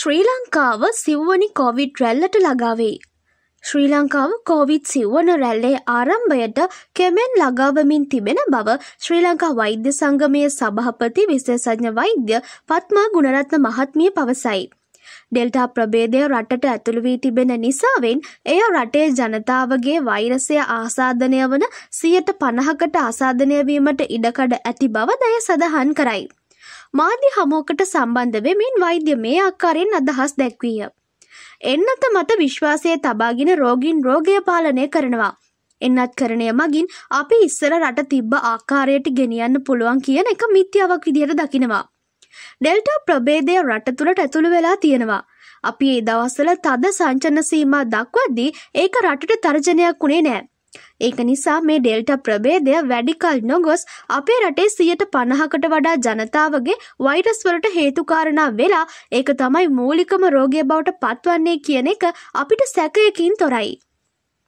ශ්‍රී ලංකාව සිව්වනි කෝවිඩ් රැල්ලට ලගාවෙයි. ශ්‍රී ලංකාව කෝවිඩ් සිව්වන රැල්ලේ ආරම්භයට කෙමෙන් ලගාවමින් තිබෙන බව ශ්‍රී ලංකා වෛද්‍ය සංගමය සභහපති විශේෂඥ වෛද්‍ය පත්මා ගුණරත්න මහත්මිය පවසයි. ඩෙල්ටා ප්‍රබේදය රටට ඇතුළු වී තිබෙන නිසාවෙන් එය රටේ ජනතාවගේ වෛරසය ආසාධනය වන සියට පණහකට ආසාධනය වීමට ඉඩකඩ ඇති බව දය සඳහන් කරයි. මාධ්‍ය හමුවකට සම්බන්ධ වෙමින් වෛද්‍ය මේ ආකාරයෙන් අදහස් දැක්වීය. එන්නත මත විශ්වාසය තබාගෙන රෝගීන් රෝගය පාලනය කරනවා. එන්නත් කරණය මගින් අපි ඉස්සර රට තිබ්බ ආකාරයට ගෙනියන්න පුළුවන් කියන එක මිත්‍යාවක් විදිහට දකිනවා. ඩෙල්ටා ප්‍රබේදය රට තුළට ඇතුළු වෙලා තියෙනවා. අපි ඒ දවස්සල තද සංචන සීමා දක්වද්දී ඒක රටට තර්ජනයක් වුණේ නෑ. ඒක නිසා මේ ඩෙල්ට ප්‍රබේදය වැඩිකල් නොගොස් අපේ රටේ සියයට පණහකට වඩා ජනතාවගේ වෛරස්වලට හේතුකාරණා වෙලා ඒක තමයි මූලිකම රෝගය බවට පත්වන්නේ කියන එක අපිට සැකයකින් තොරයි.